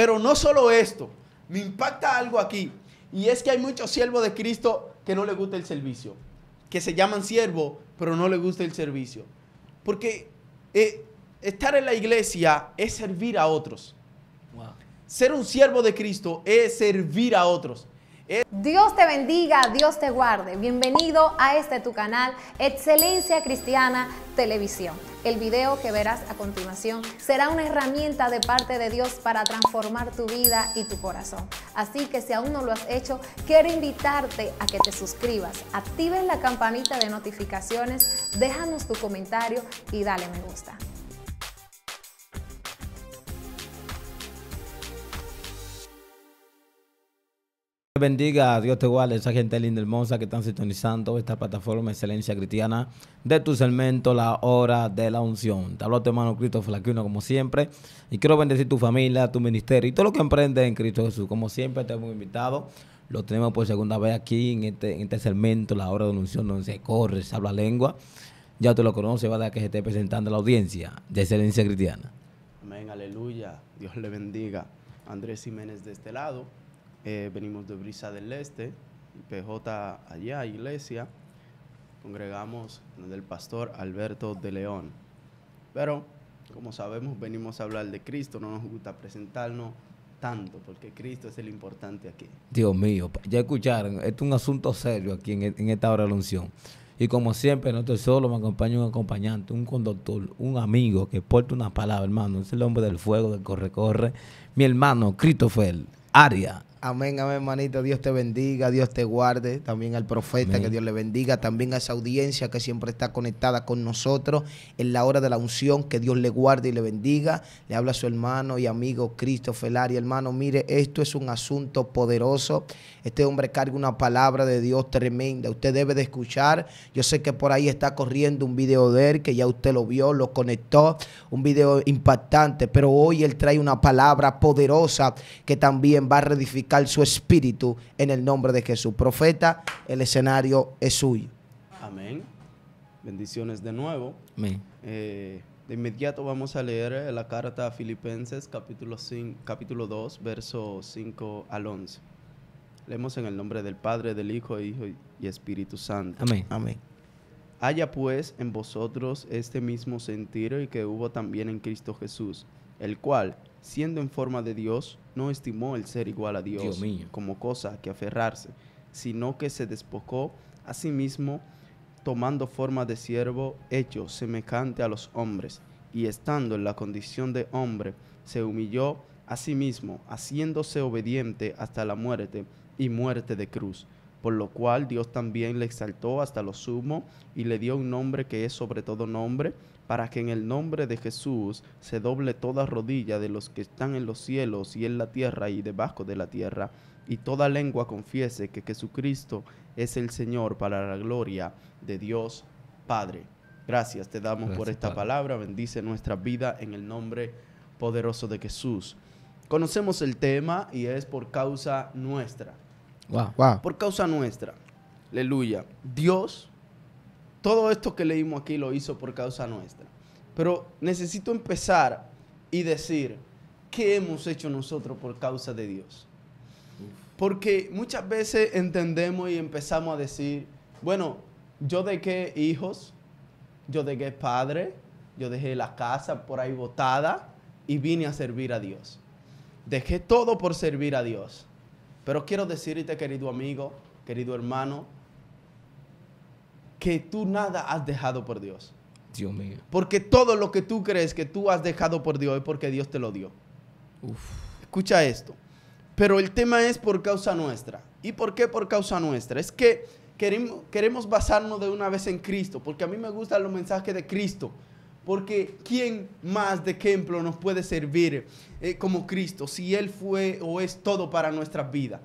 Pero no solo esto, me impacta algo aquí. Y es que hay muchos siervos de Cristo que no le gusta el servicio. Que se llaman siervos, pero no le gusta el servicio. Porque eh, estar en la iglesia es servir a otros. Ser un siervo de Cristo es servir a otros. Dios te bendiga, Dios te guarde. Bienvenido a este tu canal, Excelencia Cristiana Televisión. El video que verás a continuación será una herramienta de parte de Dios para transformar tu vida y tu corazón. Así que si aún no lo has hecho, quiero invitarte a que te suscribas, actives la campanita de notificaciones, déjanos tu comentario y dale me gusta. bendiga, a Dios te guarde, esa gente linda, hermosa que están sintonizando esta plataforma Excelencia Cristiana de tu segmento La Hora de la Unción. Te hablo tu hermano Cristo Flaquino, como siempre, y quiero bendecir tu familia, tu ministerio y todo lo que emprende en Cristo Jesús. Como siempre, te hemos invitado, lo tenemos por segunda vez aquí en este, en este segmento La Hora de la Unción, donde se corre, se habla lengua. Ya te lo conoce, va a dar que se esté presentando la audiencia de Excelencia Cristiana. Amén, aleluya. Dios le bendiga. Andrés Jiménez de este lado eh, venimos de Brisa del Este, PJ allá, iglesia. Congregamos del pastor Alberto de León. Pero, como sabemos, venimos a hablar de Cristo, no nos gusta presentarnos tanto, porque Cristo es el importante aquí. Dios mío, ya escucharon, esto es un asunto serio aquí en, e, en esta hora de la unción. Y como siempre, no estoy solo, me acompaña un acompañante, un conductor, un amigo que porta una palabra, hermano. Es el hombre del fuego, que corre-corre. Mi hermano, Christopher Aria, Amén, amén, hermanito. Dios te bendiga, Dios te guarde. También al profeta, que Dios le bendiga. También a esa audiencia que siempre está conectada con nosotros en la hora de la unción, que Dios le guarde y le bendiga. Le habla a su hermano y amigo Cristo Felari. Hermano, mire, esto es un asunto poderoso. Este hombre carga una palabra de Dios tremenda. Usted debe de escuchar. Yo sé que por ahí está corriendo un video de él, que ya usted lo vio, lo conectó. Un video impactante, pero hoy él trae una palabra poderosa que también va a redificar su espíritu en el nombre de Jesús. Profeta, el escenario es suyo. Amén. Bendiciones de nuevo. Amén. Eh, de inmediato vamos a leer eh, la carta a Filipenses capítulo, 5, capítulo 2, verso 5 al 11. Leemos en el nombre del Padre, del Hijo, Hijo y Espíritu Santo. Amén. Amén. Haya pues en vosotros este mismo sentido y que hubo también en Cristo Jesús, el cual, siendo en forma de Dios, no estimó el ser igual a Dios, como cosa que aferrarse, sino que se despojó a sí mismo, tomando forma de siervo, hecho semejante a los hombres, y estando en la condición de hombre, se humilló a sí mismo, haciéndose obediente hasta la muerte y muerte de cruz por lo cual Dios también le exaltó hasta lo sumo y le dio un nombre que es sobre todo nombre, para que en el nombre de Jesús se doble toda rodilla de los que están en los cielos y en la tierra y debajo de la tierra, y toda lengua confiese que Jesucristo es el Señor para la gloria de Dios Padre. Gracias te damos por esta palabra, bendice nuestra vida en el nombre poderoso de Jesús. Conocemos el tema y es por causa nuestra. Por causa nuestra. Aleluya. Dios todo esto que leímos aquí lo hizo por causa nuestra. Pero necesito empezar y decir, ¿qué hemos hecho nosotros por causa de Dios? Porque muchas veces entendemos y empezamos a decir, bueno, yo dejé hijos, yo dejé padre, yo dejé la casa por ahí botada y vine a servir a Dios. Dejé todo por servir a Dios. Pero quiero decirte, querido amigo, querido hermano, que tú nada has dejado por Dios. Dios mío. Porque todo lo que tú crees que tú has dejado por Dios es porque Dios te lo dio. Escucha esto. Pero el tema es por causa nuestra. ¿Y por qué por causa nuestra? Es que queremos, basarnos de una vez en Cristo, porque a mí me gustan los mensajes de Cristo. Porque ¿quién más de ejemplo nos puede servir eh, como Cristo si Él fue o es todo para nuestra vida.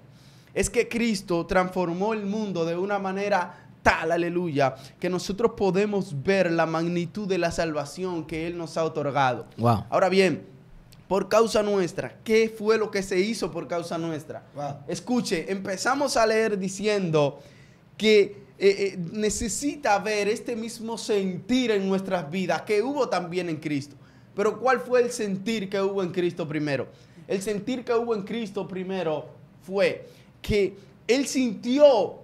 Es que Cristo transformó el mundo de una manera aleluya, que nosotros podemos ver la magnitud de la salvación que Él nos ha otorgado. Ahora bien, por causa nuestra. ¿Qué fue lo que se hizo por causa nuestra? Escuche, empezamos a leer diciendo que eh, eh, necesita ver este mismo sentir en nuestras vidas que hubo también en Cristo. Pero ¿cuál fue el sentir que hubo en Cristo primero? El sentir que hubo en Cristo primero fue que Él sintió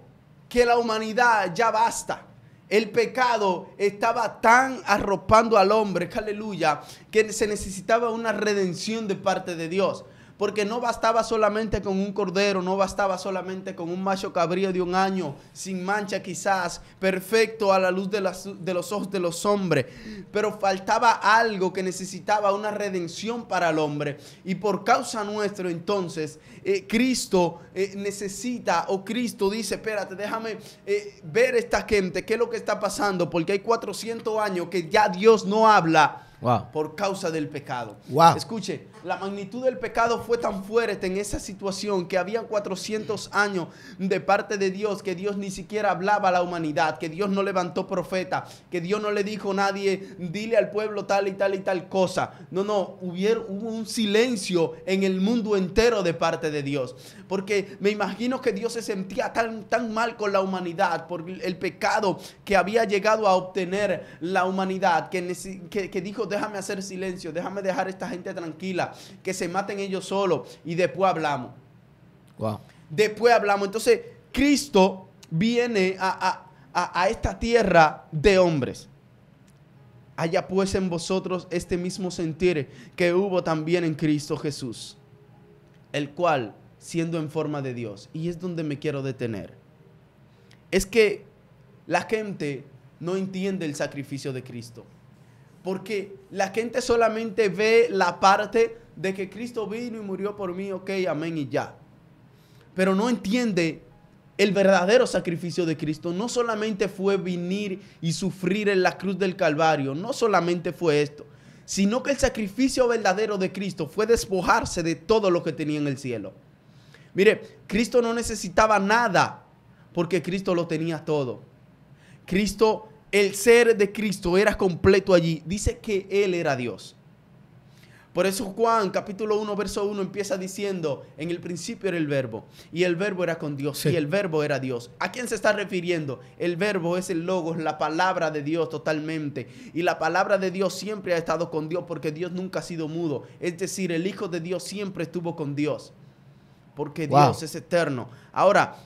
que la humanidad ya basta. El pecado estaba tan arropando al hombre, aleluya, que se necesitaba una redención de parte de Dios. Porque no bastaba solamente con un cordero, no bastaba solamente con un macho cabrío de un año, sin mancha quizás, perfecto a la luz de, los ojos de los hombres. Pero faltaba algo que necesitaba una redención para el hombre. Y por causa nuestro entonces, eh, Cristo eh, necesita, o Cristo dice, espérate, déjame eh, ver esta gente, qué es lo que está pasando, porque hay 400 años que ya Dios no habla por causa del pecado. Escuche, la magnitud del pecado fue tan fuerte en esa situación que había 400 años de parte de Dios que Dios ni siquiera hablaba a la humanidad, que Dios no levantó profeta, que Dios no le dijo a nadie, dile al pueblo tal y tal y tal cosa. No, no, hubo un silencio en el mundo entero de parte de Dios. Porque me imagino que Dios se sentía tan, tan mal con la humanidad por el pecado que había llegado a obtener la humanidad, que, que dijo, déjame hacer silencio, déjame dejar a esta gente tranquila que se maten ellos solos y después hablamos. Después hablamos. Entonces, Cristo viene a, a esta tierra de hombres. Haya pues en vosotros este mismo sentir que hubo también en Cristo Jesús, el cual, siendo en forma de Dios, y es donde me quiero detener, es que la gente no entiende el sacrificio de Cristo. Porque la gente solamente ve la parte de que Cristo vino y murió por mí, ok, amén y ya. Pero no entiende el verdadero sacrificio de Cristo. No solamente fue venir y sufrir en la cruz del Calvario, no solamente fue esto, sino que el sacrificio verdadero de Cristo fue despojarse de todo lo que tenía en el cielo. Mire, Cristo no necesitaba nada porque Cristo lo tenía todo. Cristo, el ser de Cristo era completo allí. Dice que Él era Dios. Por eso Juan capítulo 1, verso 1 empieza diciendo, en el principio era el verbo, y el verbo era con Dios, y el verbo era Dios. ¿A quién se está refiriendo? El verbo es el logos, la palabra de Dios totalmente. Y la palabra de Dios siempre ha estado con Dios porque Dios nunca ha sido mudo. Es decir, el Hijo de Dios siempre estuvo con Dios, porque Dios es eterno. Ahora,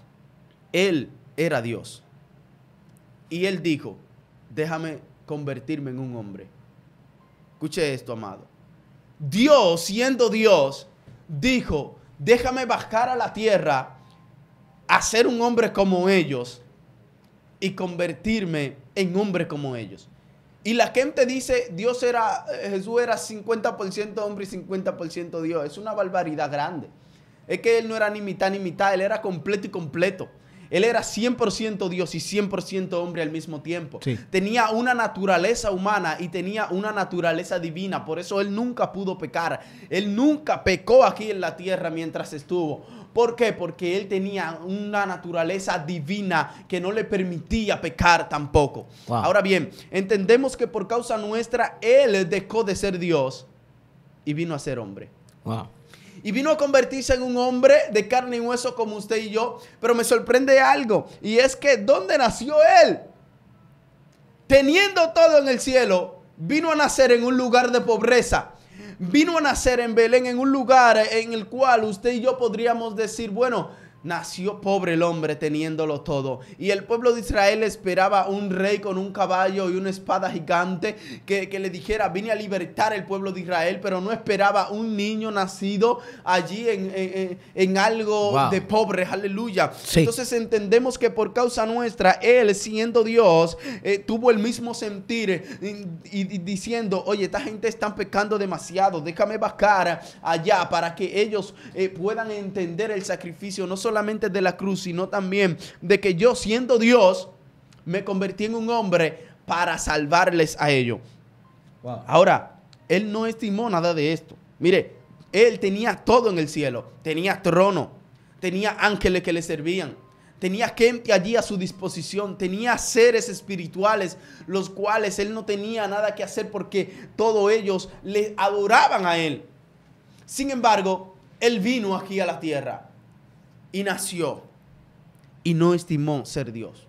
Él era Dios. Y Él dijo, déjame convertirme en un hombre. Escuche esto, amado. Dios, siendo Dios, dijo, déjame bajar a la tierra, hacer un hombre como ellos y convertirme en hombre como ellos. Y la gente dice, Dios era, eh, Jesús era 50% hombre y 50% Dios. Es una barbaridad grande. Es que él no era ni mitad ni mitad, él era completo y completo. Él era 100% Dios y 100% hombre al mismo tiempo. Tenía una naturaleza humana y tenía una naturaleza divina. Por eso Él nunca pudo pecar. Él nunca pecó aquí en la tierra mientras estuvo. ¿Por qué? Porque Él tenía una naturaleza divina que no le permitía pecar tampoco. Ahora bien, entendemos que por causa nuestra Él dejó de ser Dios y vino a ser hombre y vino a convertirse en un hombre de carne y hueso como usted y yo. Pero me sorprende algo y es que ¿dónde nació él? Teniendo todo en el cielo, vino a nacer en un lugar de pobreza. Vino a nacer en Belén, en un lugar en el cual usted y yo podríamos decir, bueno, Nació pobre el hombre teniéndolo todo. Y el pueblo de Israel esperaba un rey con un caballo y una espada gigante que, le dijera, vine a libertar el pueblo de Israel, pero no esperaba un niño nacido allí en, algo de pobre. Aleluya. Entonces entendemos que por causa nuestra, él siendo Dios, eh, tuvo el mismo sentir eh, y, diciendo, oye, esta gente está pecando demasiado, déjame bajar allá para que ellos eh, puedan entender el sacrificio, no de la cruz, sino también de que yo siendo Dios, me convertí en un hombre para salvarles a ellos. Ahora, él no estimó nada de esto. Mire, él tenía todo en el cielo. Tenía trono, tenía ángeles que le servían, tenía gente allí a su disposición, tenía seres espirituales, los cuales él no tenía nada que hacer porque todos ellos le adoraban a él. Sin embargo, él vino aquí a la tierra y nació y no estimó ser Dios.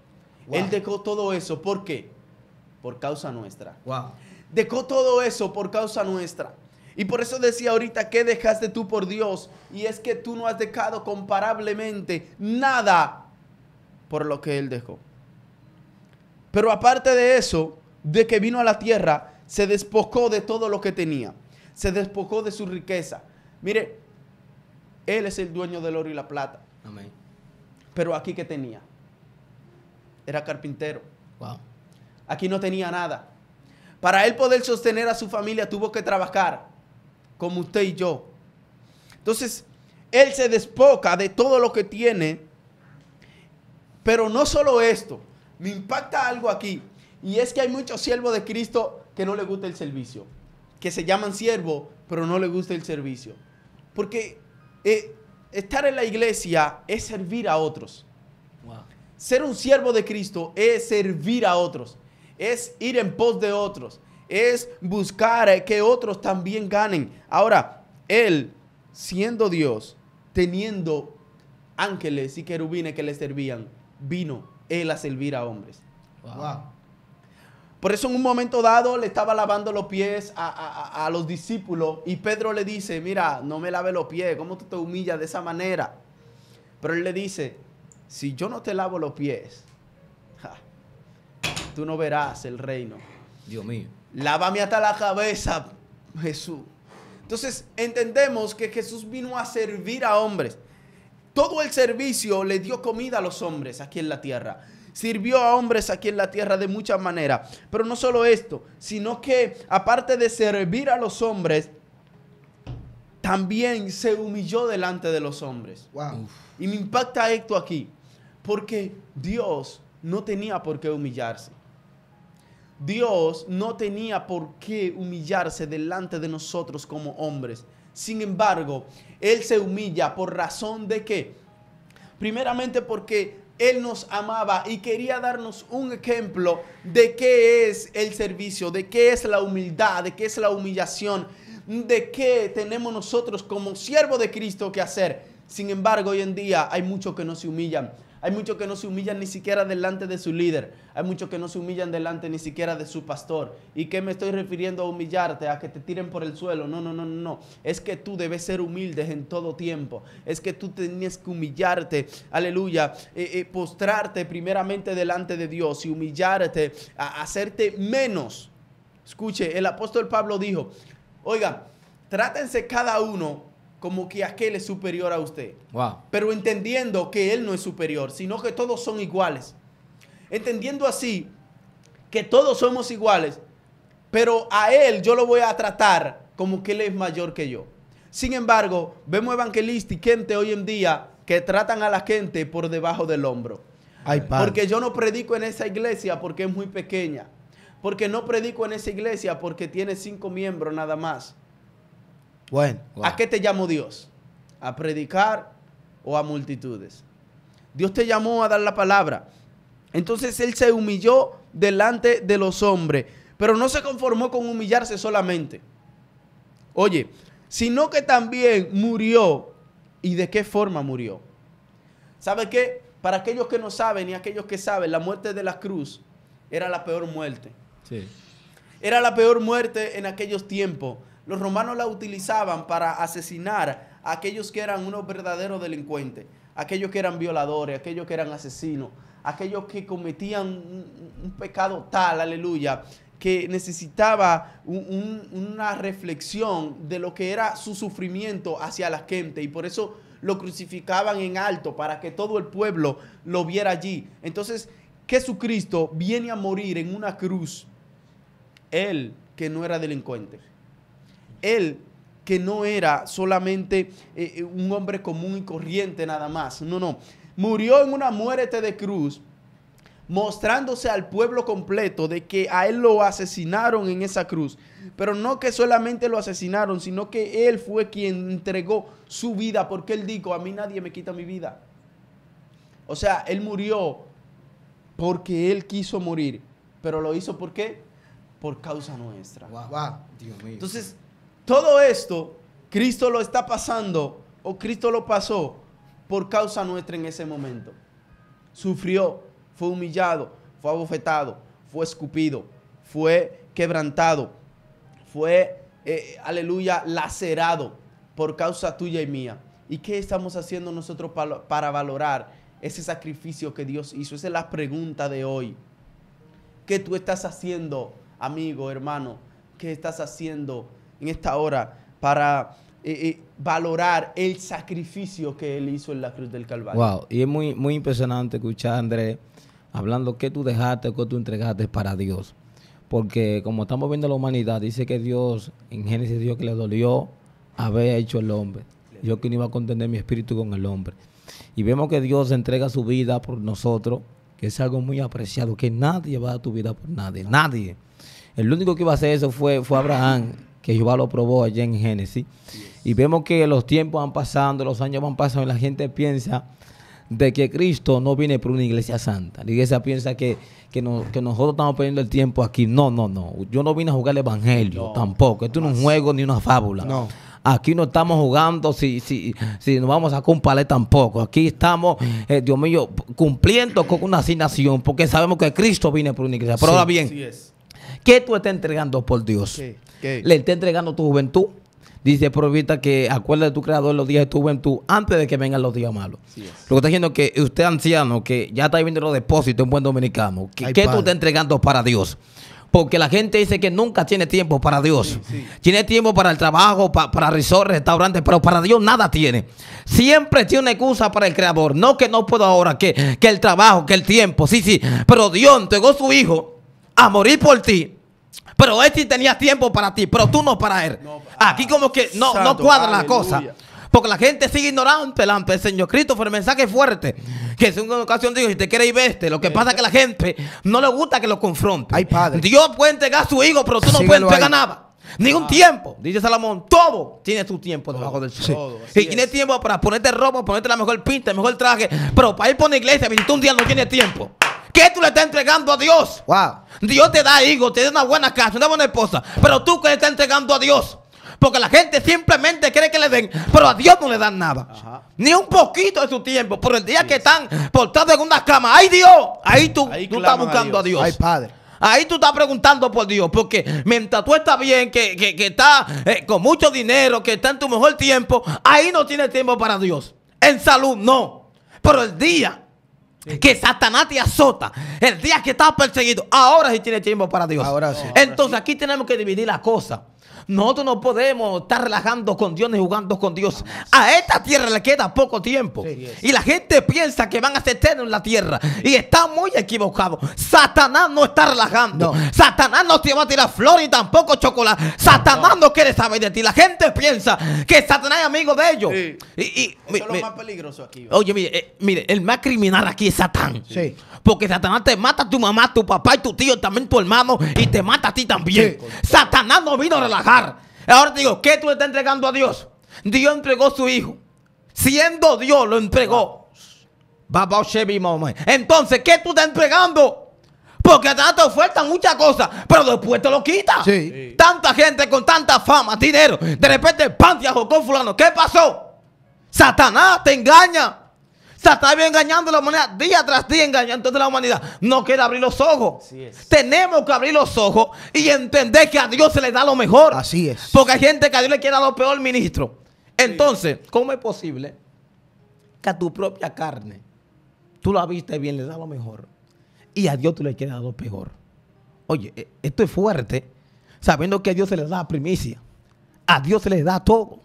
Él dejó todo eso. ¿Por qué? Por causa nuestra. Dejó todo eso por causa nuestra. Y por eso decía ahorita, ¿qué dejaste tú por Dios? Y es que tú no has dejado comparablemente nada por lo que Él dejó. Pero aparte de eso, de que vino a la tierra, se despojó de todo lo que tenía. Se despojó de su riqueza. Mire, Él es el dueño del oro y la plata. Pero aquí, que tenía? Era carpintero. Aquí no tenía nada. Para él poder sostener a su familia tuvo que trabajar, como usted y yo. Entonces, él se despoca de todo lo que tiene. Pero no solo esto, me impacta algo aquí. Y es que hay muchos siervos de Cristo que no le gusta el servicio. Que se llaman siervos, pero no les gusta el servicio. Porque eh, estar en la iglesia es servir a otros. Ser un siervo de Cristo es servir a otros, es ir en pos de otros, es buscar que otros también ganen. Ahora, Él, siendo Dios, teniendo ángeles y querubines que le servían, vino Él a servir a hombres. Wow. Por eso en un momento dado le estaba lavando los pies a, los discípulos y Pedro le dice, mira, no me lave los pies, ¿cómo tú te humillas de esa manera? Pero él le dice, si yo no te lavo los pies, tú no verás el reino. Dios mío. Lávame hasta la cabeza, Jesús. Entonces entendemos que Jesús vino a servir a hombres. Todo el servicio le dio comida a los hombres aquí en la tierra sirvió a hombres aquí en la tierra de muchas maneras. Pero no solo esto, sino que aparte de servir a los hombres, también se humilló delante de los hombres. Y me impacta esto aquí, porque Dios no tenía por qué humillarse. Dios no tenía por qué humillarse delante de nosotros como hombres. Sin embargo, Él se humilla por razón de qué? Primeramente porque él nos amaba y quería darnos un ejemplo de qué es el servicio, de qué es la humildad, de qué es la humillación, de qué tenemos nosotros como siervo de Cristo que hacer. Sin embargo, hoy en día hay muchos que no se humillan, hay muchos que no se humillan ni siquiera delante de su líder. Hay muchos que no se humillan delante ni siquiera de su pastor. ¿Y qué me estoy refiriendo a humillarte? A que te tiren por el suelo. No, no, no, no. Es que tú debes ser humilde en todo tiempo. Es que tú tenías que humillarte. Aleluya. Eh, eh, postrarte primeramente delante de Dios y humillarte. A hacerte menos. Escuche, el apóstol Pablo dijo, oiga, trátense cada uno como que aquel es superior a usted. Pero entendiendo que él no es superior, sino que todos son iguales. Entendiendo así que todos somos iguales, pero a él yo lo voy a tratar como que él es mayor que yo. Sin embargo, vemos evangelistas y gente hoy en día que tratan a la gente por debajo del hombro. porque yo no predico en esa iglesia porque es muy pequeña. Porque no predico en esa iglesia porque tiene cinco miembros nada más bueno. ¿A qué te llamó Dios? ¿A predicar o a multitudes? Dios te llamó a dar la palabra. Entonces él se humilló delante de los hombres, pero no se conformó con humillarse solamente. Oye, sino que también murió. ¿Y de qué forma murió? ¿Sabe qué? Para aquellos que no saben y aquellos que saben, la muerte de la cruz era la peor muerte. Sí. Era la peor muerte en aquellos tiempos los romanos la utilizaban para asesinar a aquellos que eran unos verdaderos delincuentes, aquellos que eran violadores, aquellos que eran asesinos, aquellos que cometían un, pecado tal, aleluya, que necesitaba una reflexión de lo que era su sufrimiento hacia la gente y por eso lo crucificaban en alto para que todo el pueblo lo viera allí. Entonces, Jesucristo viene a morir en una cruz, él que no era delincuente él que no era solamente eh, eh, un hombre común y corriente nada más, no, no, murió en una muerte de cruz mostrándose al pueblo completo de que a él lo asesinaron en esa cruz. Pero no que solamente lo asesinaron, sino que él fue quien entregó su vida, porque él dijo, a mí nadie me quita mi vida. O sea, él murió porque él quiso morir, pero lo hizo por qué? Por causa nuestra. Dios mío. Entonces, todo esto, Cristo lo está pasando o Cristo lo pasó por causa nuestra en ese momento. Sufrió, fue humillado, fue abofetado, fue escupido, fue quebrantado, fue, eh, aleluya, lacerado por causa tuya y mía. ¿Y qué estamos haciendo nosotros para, para valorar ese sacrificio que Dios hizo? Esa es la pregunta de hoy. ¿Qué tú estás haciendo, amigo, hermano? ¿Qué estás haciendo en esta hora para eh, eh, valorar el sacrificio que él hizo en la cruz del Calvario. Wow, y es muy, muy impresionante escuchar a Andrés hablando que tú dejaste, que tú entregaste para Dios. Porque como estamos viendo la humanidad, dice que Dios, en Génesis, Dios que le dolió haber hecho el hombre. Yo que no iba a contender mi espíritu con el hombre. Y vemos que Dios entrega su vida por nosotros, que es algo muy apreciado, que nadie va a tu vida por nadie, nadie. El único que iba a hacer eso fue, fue Abraham, que Jehová lo probó allá en Génesis. Y vemos que los tiempos van pasando, los años van pasando y la gente piensa de que Cristo no viene por una iglesia santa. La iglesia piensa que, nosotros estamos perdiendo el tiempo aquí. No, no, no. Yo no vine a jugar el evangelio tampoco. Esto no es un juego ni una fábula. No. Aquí no estamos jugando si, si, si nos vamos a cumplir tampoco. Aquí estamos, eh, Dios mío, cumpliendo con una asignación porque sabemos que Cristo viene por una iglesia. Pero ahora bien, ¿Qué tú estás entregando por Dios? Le estás entregando tu juventud. Dice Provita que acuerda de tu creador los días de tu juventud antes de que vengan los días malos. Lo que está diciendo es que usted anciano, que ya está viviendo los depósitos en buen dominicano, ¿qué, tú estás entregando para Dios? Porque la gente dice que nunca tiene tiempo para Dios. Tiene tiempo para el trabajo, para, resort, restaurantes, pero para Dios nada tiene. Siempre tiene una excusa para el Creador. No que no puedo ahora, que, que el trabajo, que el tiempo, sí, sí. Pero Dios entregó su Hijo a morir por ti pero él este sí tenía tiempo para ti, pero tú no para él. Aquí como que no, cuadra la cosa. Porque la gente sigue ignorante, delante El Señor Cristo fue el mensaje fuerte. Que en una ocasión digo, si te quieres ir, veste. Lo que pasa es que la gente no le gusta que lo confronte. Ay, padre. Dios puede entregar su hijo, pero tú no puedes entregar nada. Ningún ah. tiempo, dice Salomón, todo tiene su tiempo debajo del suelo. Y tiene tiempo para ponerte ropa, ponerte la mejor pinta, el mejor traje. Pero para ir por una iglesia, 21 un día no tiene tiempo. ¿Qué tú le estás entregando a Dios? Dios te da hijos, te da una buena casa, una buena esposa. Pero tú que le estás entregando a Dios. Porque la gente simplemente cree que le den, pero a Dios no le dan nada. Ni un poquito de su tiempo. Por el día que están portados en una cama, ¡ay Dios! Ahí tú, estás buscando a Dios. Padre! Ahí tú estás preguntando por Dios, porque mientras tú estás bien, que, que, estás eh, con mucho dinero, que está en tu mejor tiempo, ahí no tienes tiempo para Dios. En salud no. Pero el día que Satanás te azota. El día que estás perseguido. Ahora sí tiene tiempo para Dios. Entonces aquí tenemos que dividir la cosa. Nosotros no podemos estar relajando con Dios ni jugando con Dios. A esta tierra le queda poco tiempo. y la gente piensa que van a ser tenos en la tierra. Y está muy equivocado. Satanás no está relajando. Satanás no te va a tirar flor y tampoco chocolate. Satanás no. quiere saber de ti. La gente piensa que Satanás es amigo de ellos. Y, y Eso es lo más peligroso aquí. Oye, mire, eh, mire, el más criminal aquí es Satán. Porque Satanás te mata a tu mamá, tu papá y tu tío, también tu hermano. Y te mata a ti también. Satanás no vino a relajar. Ahora te digo, ¿qué tú le estás entregando a Dios? Dios entregó a su hijo. Siendo Dios, lo entregó. Entonces, ¿qué tú estás entregando? Porque tanto te ofertan muchas cosas, pero después te lo quita. Sí. Tanta gente con tanta fama, dinero. De repente, pan, te con fulano. ¿Qué pasó? Satanás te engaña bien engañando la humanidad día tras día, engañando a la humanidad. No quiere abrir los ojos. Tenemos que abrir los ojos y entender que a Dios se le da lo mejor. Así es. Porque hay gente que a Dios le quiere dar lo peor, ministro. Entonces, ¿cómo es posible que a tu propia carne tú la viste bien, le da lo mejor? Y a Dios tú le quieres dar lo peor. Oye, e, esto es fuerte, sabiendo que a Dios se le da primicia. A Dios se le da todo.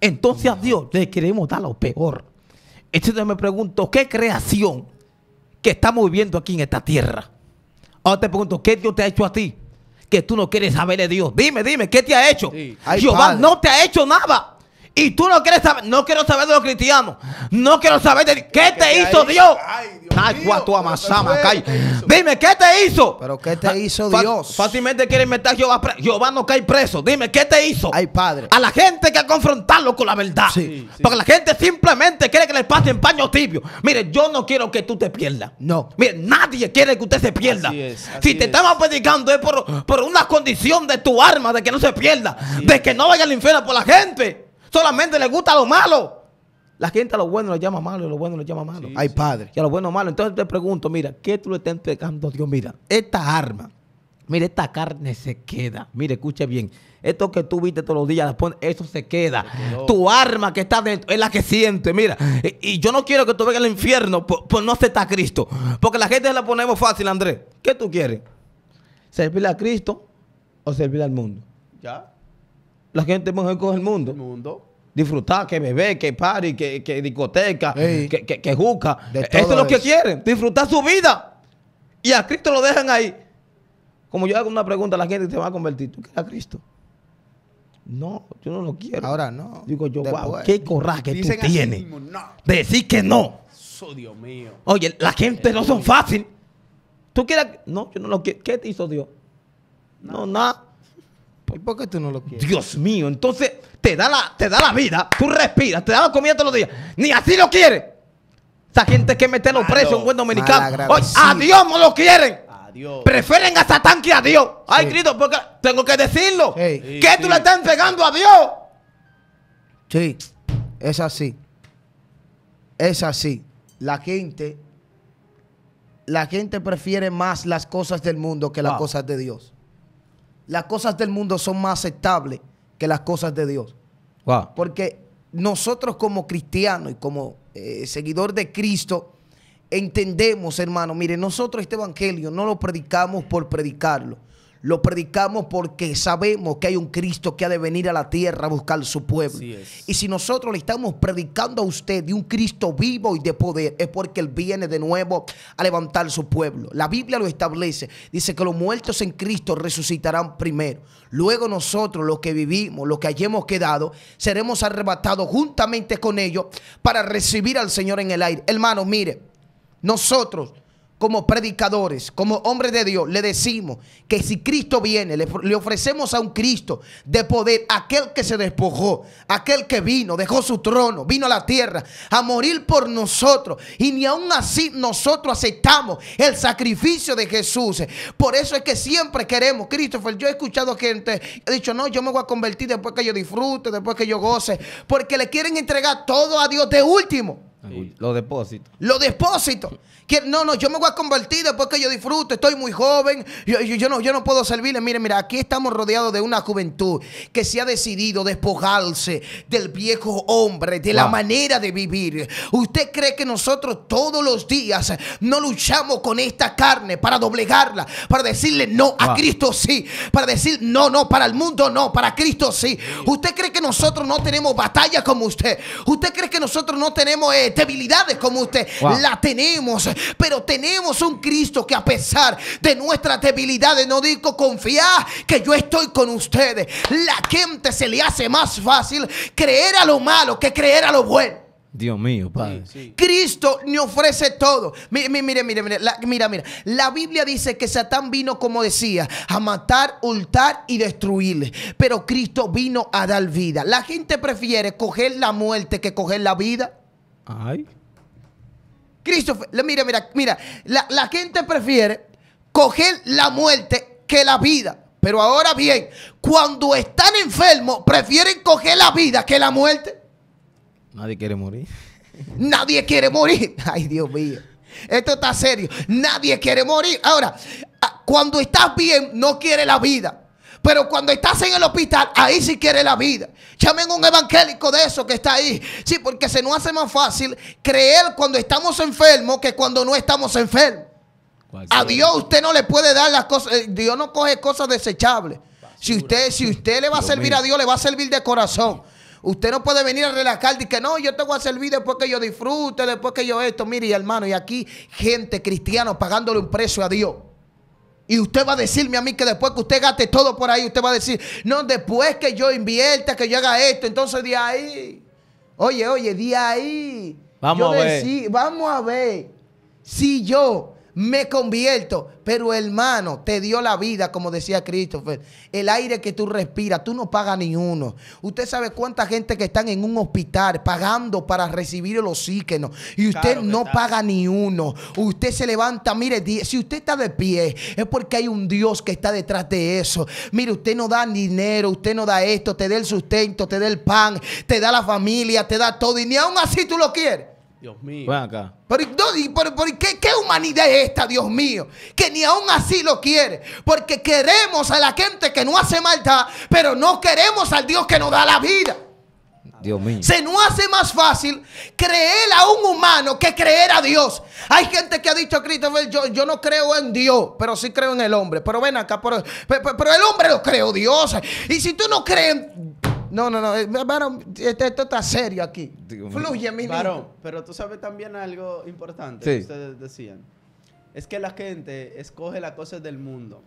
Entonces a Dios le queremos dar lo peor. Entonces este me pregunto, ¿qué creación que estamos viviendo aquí en esta tierra? Ahora te pregunto, ¿qué Dios te ha hecho a ti? Que tú no quieres saber de Dios. Dime, dime, ¿qué te ha hecho? Jehová no te ha hecho nada. Y tú no quieres saber, no quiero saber de los cristianos, no quiero saber de qué te hizo Dios. Dime, ¿qué te hizo? Pero ¿qué te hizo Dios? Fácilmente quieren meter a Jehová, Jehová no cae preso. Dime, ¿qué te hizo? Ay, padre. A la gente que a confrontarlo con la verdad. Porque la gente simplemente quiere que le pasen paño tibio. Mire, yo no quiero que tú te pierdas. No. Mire, nadie quiere que usted se pierda. si te estamos predicando es por, por, una condición de tu arma. de que no se pierda, de que no vaya al infierno por la gente solamente le gusta lo malo. La gente a lo bueno lo llama malo y a lo bueno lo llama malo. Ay, padre. Y a lo bueno malo. Entonces te pregunto, mira, ¿qué tú le estás entregando a Dios? Mira, esta arma, mira, esta carne se queda. Mira, escuche bien. Esto que tú viste todos los días, eso se queda. tu arma que está dentro es la que siente. Mira, y, yo no quiero que tú vengas al infierno por, no aceptar a Cristo. Porque la gente se la ponemos fácil, Andrés. ¿Qué tú quieres? ¿Servirle a Cristo o servir al mundo? Ya la gente mejor con el mundo. El mundo. Disfrutar, que bebé, que party, que, discoteca, que, que, que juca. Eso es lo que quieren, disfrutar su vida. Y a Cristo lo dejan ahí. Como yo hago una pregunta la gente, te va a convertir. ¿Tú quieres a Cristo? No, yo no lo quiero. Ahora no. Digo yo, qué coraje tú tienes. Decir que no. Dios mío. Oye, la gente no son fácil. Tú quieres. No, yo no lo quiero. ¿Qué te hizo Dios? No, nada. ¿Y por qué tú no lo quieres? Dios mío, entonces te da la, te da la vida, tú respiras, te da la comida todos los días. Ni así lo quieres. Esa gente que mete los presos, en buen dominicano. Adiós, no lo quieren. Prefieren a Satán que a Dios. Ay, Cristo, porque tengo que decirlo. que tú le estás entregando a Dios. Sí, es así. Es así. La gente, la gente prefiere más las cosas del mundo que las cosas de Dios las cosas del mundo son más aceptables que las cosas de Dios. Porque nosotros como cristianos y como seguidores eh, seguidor de Cristo, entendemos, hermano, mire, nosotros este evangelio no lo predicamos por predicarlo. Lo predicamos porque sabemos que hay un Cristo que ha de venir a la tierra a buscar su pueblo. Y si nosotros le estamos predicando a usted de un Cristo vivo y de poder, es porque Él viene de nuevo a levantar su pueblo. La Biblia lo establece. Dice que los muertos en Cristo resucitarán primero. Luego nosotros, los que vivimos, los que hayamos quedado, seremos arrebatados juntamente con ellos para recibir al Señor en el aire. Hermano, mire, nosotros como predicadores, como hombres de Dios, le decimos que si Cristo viene, le, ofrecemos a un Cristo de poder, aquel que se despojó, aquel que vino, dejó su trono, vino a la tierra a morir por nosotros. Y ni aún así nosotros aceptamos el sacrificio de Jesús. Por eso es que siempre queremos, Christopher, yo he escuchado gente, he dicho, no, yo me voy a convertir después que yo disfrute, después que yo goce, porque le quieren entregar todo a Dios de último los depósitos depósito. Lo depósito. No, no, yo me voy a convertir después que yo disfruto, estoy muy joven, yo, yo, no, yo no puedo servirle. Mire, mira, aquí estamos rodeados de una juventud que se ha decidido despojarse del viejo hombre, de la ah. manera de vivir. ¿Usted cree que nosotros todos los días no luchamos con esta carne para doblegarla, para decirle no a ah. Cristo sí, para decir no, no, para el mundo no, para Cristo sí? ¿Usted cree que nosotros no tenemos batallas como usted? ¿Usted cree que nosotros no tenemos... Eh, debilidades como usted, la tenemos. Pero tenemos un Cristo que a pesar de nuestras debilidades, no digo confiar que yo estoy con ustedes. La gente se le hace más fácil creer a lo malo que creer a lo bueno. Dios mío, Padre. Cristo me ofrece todo. Mire, mire, mire, mire, mira, mira. La Biblia dice que Satán vino, como decía, a matar, hurtar y destruir. Pero Cristo vino a dar vida. La gente prefiere coger la muerte que coger la vida. Ay. Christopher, mira, mira, mira. La, la gente prefiere coger la muerte que la vida. Pero ahora bien, cuando están enfermos, prefieren coger la vida que la muerte. Nadie quiere morir. Nadie quiere morir. Ay, Dios mío. Esto está serio. Nadie quiere morir. Ahora, ah, cuando estás bien, no quiere la vida. Pero cuando estás en el hospital, ahí sí quiere la vida. Llamen a un evangélico de eso que está ahí. Sí, porque se nos hace más fácil creer cuando estamos enfermos que cuando no estamos enfermos. A Dios usted no le puede dar las cosas. Eh, Dios no coge cosas desechables. Si usted, si usted le va a servir a Dios, le va a servir de corazón. Usted no puede venir a relajar y que no, yo te voy a servir después que yo disfrute, después que yo esto. Mire, hermano, y aquí gente cristiana pagándole un precio a Dios. Y usted va a decirme a mí que después que usted gaste todo por ahí, usted va a decir, no, después que yo invierta, que yo haga esto, entonces de ahí. Oye, oye, de ahí. Vamos a ver. vamos a ver. Si yo me convierto. Pero hermano, te dio la vida, como decía Christopher. El aire que tú respiras, tú no pagas ni uno. Usted sabe cuánta gente que están en un hospital pagando para recibir el oxígeno. Y usted no paga ni uno. Usted se levanta, mire, si usted está de pie, es porque hay un Dios que está detrás de eso. Mire, usted no da dinero, usted no da esto, te da el sustento, te da el pan, te da la familia, te da todo. Y ni aún así tú lo quieres. Dios mío. Ven acá. ¿qué, humanidad es esta, Dios mío? Que ni aún así lo quiere. Porque queremos a la gente que no hace maldad, pero no queremos al Dios que nos da la vida. Dios mío. Se nos hace más fácil creer a un humano que creer a Dios. Hay gente que ha dicho, Christopher, yo, yo no creo en Dios, pero sí creo en el hombre. Pero ven acá, pero, pero, pero el hombre lo creo Dios. Y si tú no crees... En no, no, no. Eh, varón, este, esto, está serio aquí. Fluye, mi Varón, pero tú sabes también algo importante que ustedes decían. Es que la gente escoge las cosas del mundo.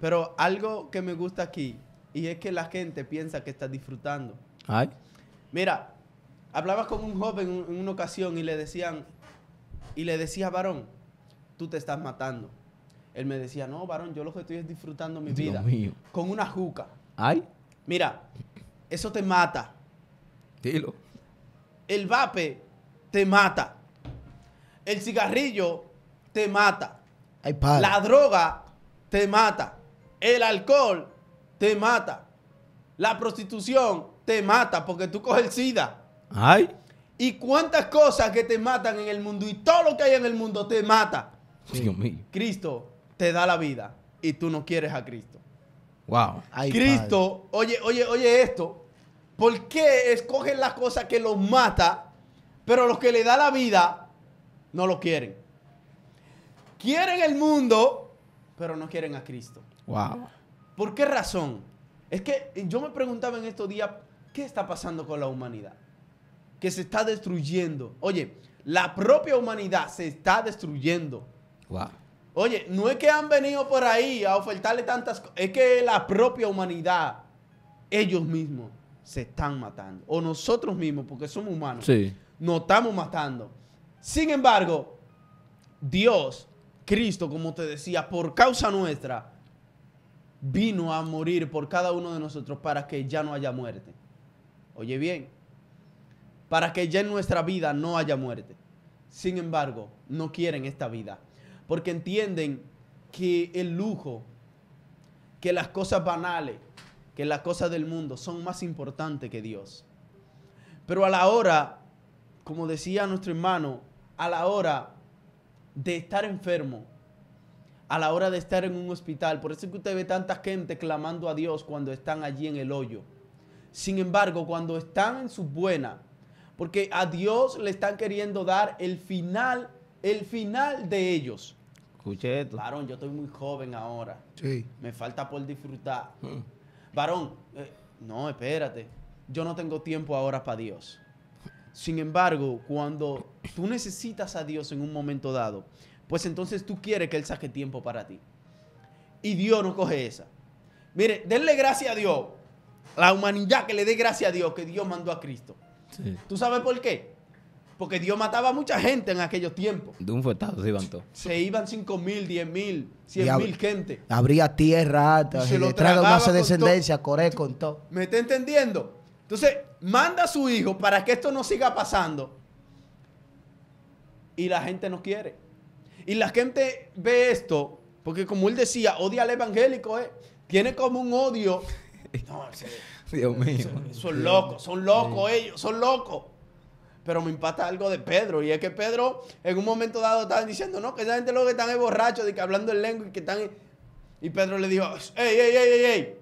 Pero algo que me gusta aquí, y es que la gente piensa que está disfrutando. Ay. Mira, hablaba con un joven en una ocasión y le decían, y le decía, varón, tú te estás matando. Él me decía, no, varón, yo lo que estoy es disfrutando mi vida. Mío. Con una juca. Ay. Mira, eso te mata. Dilo. El vape te mata. El cigarrillo te mata. Ay, la droga te mata. El alcohol te mata. La prostitución te mata porque tú coges el SIDA. Ay. Y cuántas cosas que te matan en el mundo y todo lo que hay en el mundo te mata. Dios mío. Cristo te da la vida y tú no quieres a Cristo. Wow. Cristo, oye, oye, oye esto. ¿Por qué escogen las cosas que los mata, pero los que le da la vida no lo quieren? Quieren el mundo, pero no quieren a Cristo. Wow. ¿Por qué razón? Es que yo me preguntaba en estos días, ¿qué está pasando con la humanidad? Que se está destruyendo. Oye, la propia humanidad se está destruyendo. Wow. Oye, no es que han venido por ahí a ofertarle tantas cosas, es que la propia humanidad, ellos mismos, se están matando. O nosotros mismos, porque somos humanos, sí. nos estamos matando. Sin embargo, Dios, Cristo, como te decía, por causa nuestra, vino a morir por cada uno de nosotros para que ya no haya muerte. Oye bien, para que ya en nuestra vida no haya muerte. Sin embargo, no quieren esta vida porque entienden que el lujo, que las cosas banales, que las cosas del mundo son más importantes que Dios. Pero a la hora, como decía nuestro hermano, a la hora de estar enfermo, a la hora de estar en un hospital, por eso es que usted ve tanta gente clamando a Dios cuando están allí en el hoyo. Sin embargo, cuando están en su buena, porque a Dios le están queriendo dar el final, el final de ellos. Escuché esto. Varón, yo estoy muy joven ahora. Sí. Me falta por disfrutar. Mm. Varón, eh, no, espérate. Yo no tengo tiempo ahora para Dios. Sin embargo, cuando tú necesitas a Dios en un momento dado, pues entonces tú quieres que Él saque tiempo para ti. Y Dios no coge esa. Mire, denle gracias a Dios. La humanidad que le dé gracias a Dios que Dios mandó a Cristo. Sí. ¿Tú sabes por qué? Porque Dios mataba a mucha gente en aquellos tiempos. De un fuetazo se iban todos. Se iban 5 mil, 10 mil, 100 mil gente. Habría tierra se lo más de descendencia, Coré con todo. ¿Me está entendiendo? Entonces, manda a su hijo para que esto no siga pasando. Y la gente no quiere. Y la gente ve esto, porque como él decía, odia al evangélico, eh. tiene como un odio. Dios mío. Son, locos, son locos ellos, son locos pero me impacta algo de Pedro. Y es que Pedro, en un momento dado, estaba diciendo, no, que esa gente lo que están es borracho, de que hablando el lengua y que están. Y Pedro le dijo, ey, ey, ey, ey, ey,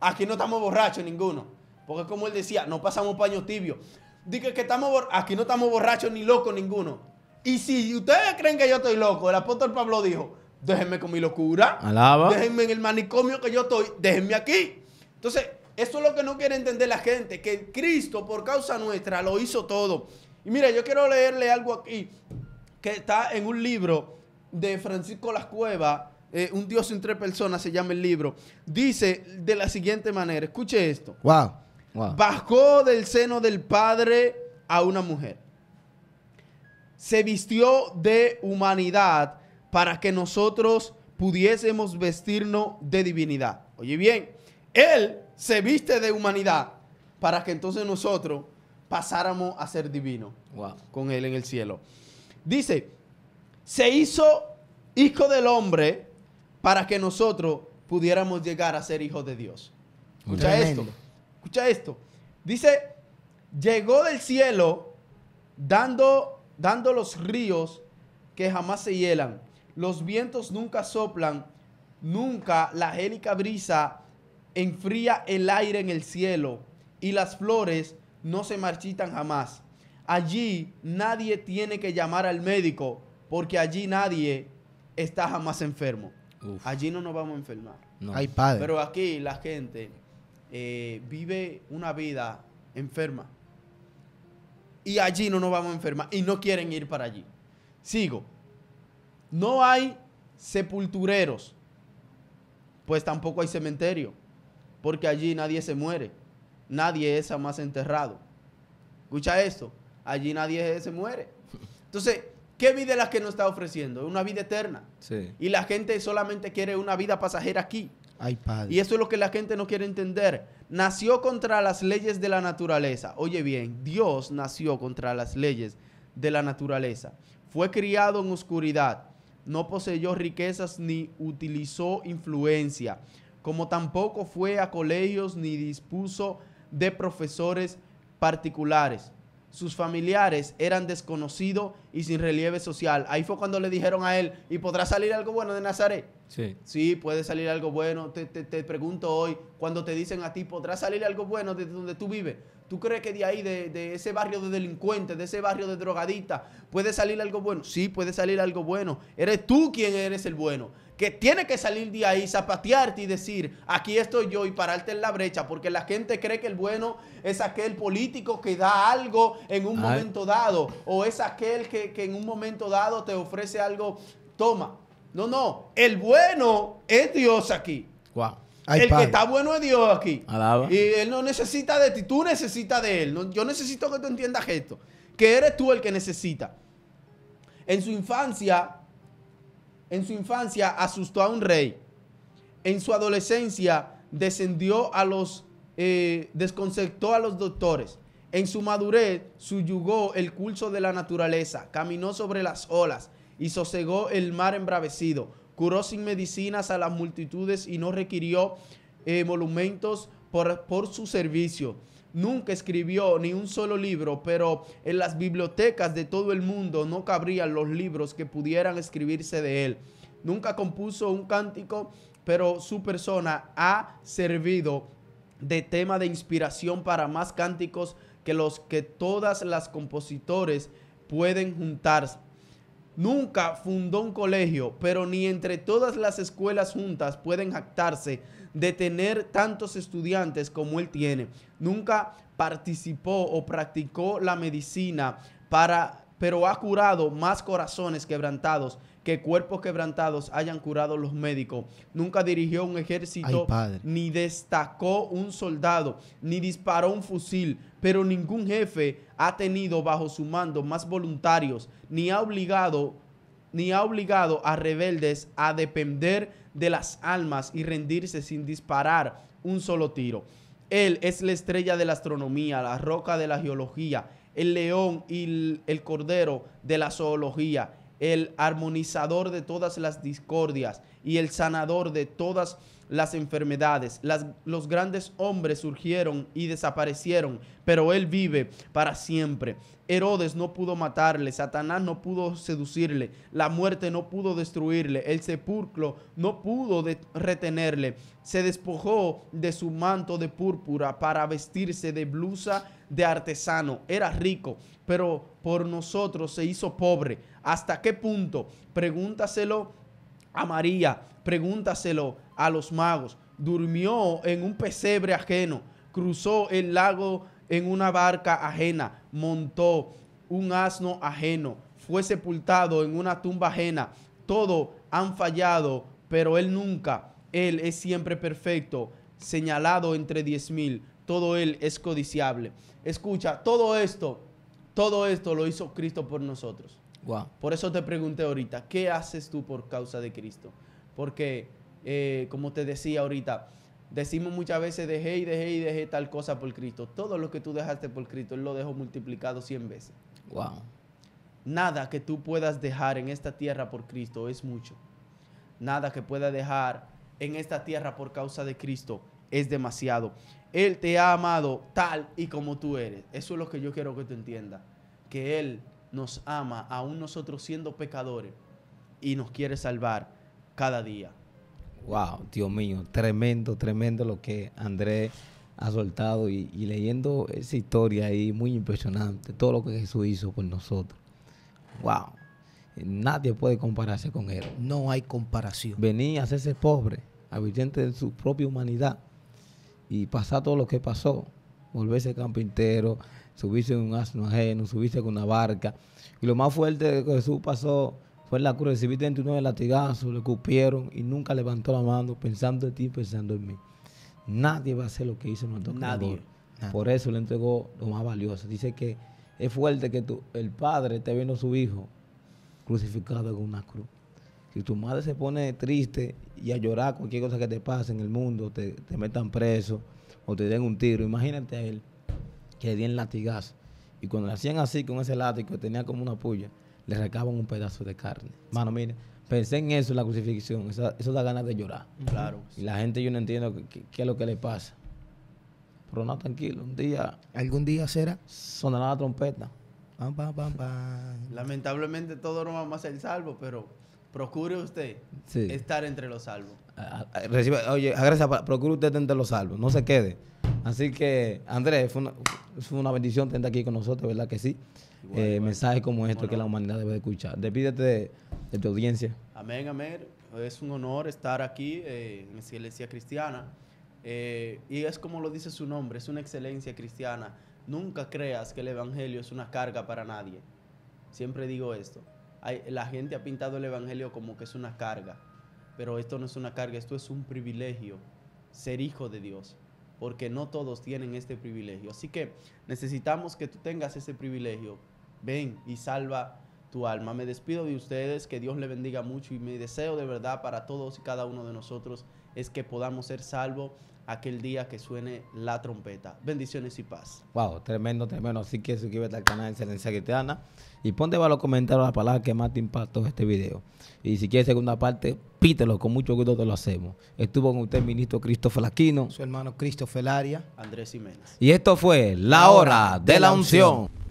aquí no estamos borrachos ninguno. Porque como él decía, no pasamos paños tibio dice que estamos aquí no estamos borrachos ni locos ninguno. Y si ustedes creen que yo estoy loco, el apóstol Pablo dijo, déjenme con mi locura. Alaba. Déjenme en el manicomio que yo estoy, déjenme aquí. Entonces, eso es lo que no quiere entender la gente, que Cristo por causa nuestra lo hizo todo. Y mira, yo quiero leerle algo aquí que está en un libro de Francisco Las Cuevas, eh, Un Dios en tres personas se llama el libro. Dice de la siguiente manera, escuche esto. Bajó del seno del padre a una mujer. Se vistió de humanidad para que nosotros pudiésemos vestirnos de divinidad. Oye bien, él se viste de humanidad para que entonces nosotros pasáramos a ser divinos con Él en el cielo. Dice, se hizo hijo del hombre para que nosotros pudiéramos llegar a ser hijos de Dios. Escucha esto, escucha esto. Dice, llegó del cielo dando, dando los ríos que jamás se hielan. Los vientos nunca soplan, nunca la gélica brisa enfría el aire en el cielo y las flores no se marchitan jamás. Allí nadie tiene que llamar al médico porque allí nadie está jamás enfermo. Allí no nos vamos a enfermar. No. padre. Pero aquí la gente eh, vive una vida enferma. Y allí no nos vamos a enfermar. Y no quieren ir para allí. Sigo. No hay sepultureros. Pues tampoco hay cementerio. Porque allí nadie se muere nadie es más enterrado. Escucha esto, allí nadie se muere. Entonces, ¿qué vida es la que nos está ofreciendo? Una vida eterna. Sí. Y la gente solamente quiere una vida pasajera aquí. Ay, padre. Y eso es lo que la gente no quiere entender. Nació contra las leyes de la naturaleza. Oye bien, Dios nació contra las leyes de la naturaleza. Fue criado en oscuridad. No poseyó riquezas ni utilizó influencia. Como tampoco fue a colegios ni dispuso de profesores particulares. Sus familiares eran desconocidos y sin relieve social. Ahí fue cuando le dijeron a él, ¿y podrá salir algo bueno de Nazaret? Sí. Sí, puede salir algo bueno. Te, te, pregunto hoy, cuando te dicen a ti, ¿podrá salir algo bueno de donde tú vives? ¿Tú crees que de ahí, de, de, ese barrio de delincuentes, de ese barrio de drogadita, puede salir algo bueno? Sí, puede salir algo bueno. Eres tú quien eres el bueno que tiene que salir de ahí, zapatearte y decir, aquí estoy yo y pararte en la brecha, porque la gente cree que el bueno es aquel político que da algo en un momento dado, o es aquel que, en un momento dado te ofrece algo, toma. No, no, el bueno es Dios aquí. el que está bueno es Dios aquí. Y Él no necesita de ti, tú necesitas de Él. yo necesito que tú entiendas esto, que eres tú el que necesita. En su infancia, en su infancia asustó a un rey. En su adolescencia descendió a los, eh, desconcertó a los doctores. En su madurez subyugó el curso de la naturaleza, caminó sobre las olas y sosegó el mar embravecido. Curó sin medicinas a las multitudes y no requirió eh, monumentos por, por su servicio nunca escribió ni un solo libro, pero en las bibliotecas de todo el mundo no cabrían los libros que pudieran escribirse de él. Nunca compuso un cántico, pero su persona ha servido de tema de inspiración para más cánticos que los que todas las compositores pueden juntarse. Nunca fundó un colegio, pero ni entre todas las escuelas juntas pueden actarse de tener tantos estudiantes como él tiene. Nunca participó o practicó la medicina para, pero ha curado más corazones quebrantados que cuerpos quebrantados hayan curado los médicos. Nunca dirigió un ejército, ni destacó un soldado, ni disparó un fusil, pero ningún jefe ha tenido bajo su mando más voluntarios, ni ha obligado, ni ha obligado a rebeldes a depender de las almas y rendirse sin disparar un solo tiro. Él es la estrella de la astronomía, la roca de la geología, el león y el, cordero de la zoología, el armonizador de todas las discordias y el sanador de todas las enfermedades. Las, los grandes hombres surgieron y desaparecieron, pero Él vive para siempre. Herodes no pudo matarle, Satanás no pudo seducirle, la muerte no pudo destruirle, el sepulcro no pudo de retenerle. Se despojó de su manto de púrpura para vestirse de blusa de artesano. Era rico, pero por nosotros se hizo pobre. ¿Hasta qué punto? Pregúntaselo a María, pregúntaselo a los magos. Durmió en un pesebre ajeno, cruzó el lago en una barca ajena, montó un asno ajeno, fue sepultado en una tumba ajena. Todo han fallado, pero él nunca, él es siempre perfecto, señalado entre diez mil. Todo él es codiciable. Escucha, todo esto, todo esto lo hizo Cristo por nosotros. Por eso te pregunté ahorita, ¿qué haces tú por causa de Cristo? Porque, eh, como te decía ahorita, decimos muchas veces, dejé y dejé y dejé tal cosa por Cristo. Todo lo que tú dejaste por Cristo, Él lo dejó multiplicado 100 veces. Wow. Nada que tú puedas dejar en esta tierra por Cristo es mucho. Nada que pueda dejar en esta tierra por causa de Cristo es demasiado. Él te ha amado tal y como tú eres. Eso es lo que yo quiero que tú entiendas. Que Él nos ama, aún nosotros siendo pecadores, y nos quiere salvar cada día. Wow, Dios mío, tremendo, tremendo lo que Andrés ha soltado y, leyendo esa historia ahí, muy impresionante, todo lo que Jesús hizo por nosotros. Wow, nadie puede compararse con Él. No hay comparación. Venía a hacerse pobre, habitante de su propia humanidad y pasar todo lo que pasó volverse campintero, subirse en un asno ajeno, subiste con una barca. Y lo más fuerte que Jesús pasó fue en la cruz, recibí 39 latigazos, le cupieron y nunca levantó la mano pensando en ti, pensando en mí. Nadie va a hacer lo que hizo nuestro Nadie. Por eso le entregó lo más valioso. Dice que es fuerte que el padre te viendo a su hijo crucificado con una cruz. Si tu madre se pone triste y a llorar cualquier cosa que te pase en el mundo, te metan preso, o te den un tiro. Imagínate a él que le el latigazo. Y cuando le hacían así con ese látigo, tenía como una puya, le recaban un pedazo de carne. Mano, mire, pensé en eso, en la crucifixión. eso da ganas de llorar. Claro. Y la gente, yo no entiendo qué es lo que le pasa. Pero no, tranquilo. Un día. ¿Algún día será? Sonará la trompeta. Lamentablemente todos no vamos a ser salvos, pero Procure usted estar entre los salvos. oye, gracias, procure usted estar entre los salvos, no se quede. Así que, Andrés, fue una, bendición tener aquí con nosotros, ¿verdad que sí? Eh, mensaje como este que la humanidad debe escuchar. Despídete de, tu audiencia. Amén, amén. Es un honor estar aquí eh, en la iglesia cristiana. Eh, y es como lo dice su nombre, es una excelencia cristiana. Nunca creas que el Evangelio es una carga para nadie. Siempre digo esto la gente ha pintado el Evangelio como que es una carga, pero esto no es una carga, esto es un privilegio, ser hijo de Dios, porque no todos tienen este privilegio. Así que necesitamos que tú tengas ese privilegio. Ven y salva tu alma. Me despido de ustedes, que Dios le bendiga mucho y mi deseo de verdad para todos y cada uno de nosotros es que podamos ser salvos aquel día que suene la trompeta. Bendiciones y paz. Wow, tremendo, tremendo. Así que suscríbete al canal de Excelencia Cristiana y ponte a los comentarios la palabra que más te impactó este video. Y si quieres segunda parte, pítelo, con mucho gusto te lo hacemos. Estuvo con usted el ministro Cristóbal Aquino, su hermano Cristóbal Aria, Andrés Jiménez. Y esto fue La Hora de la, unción.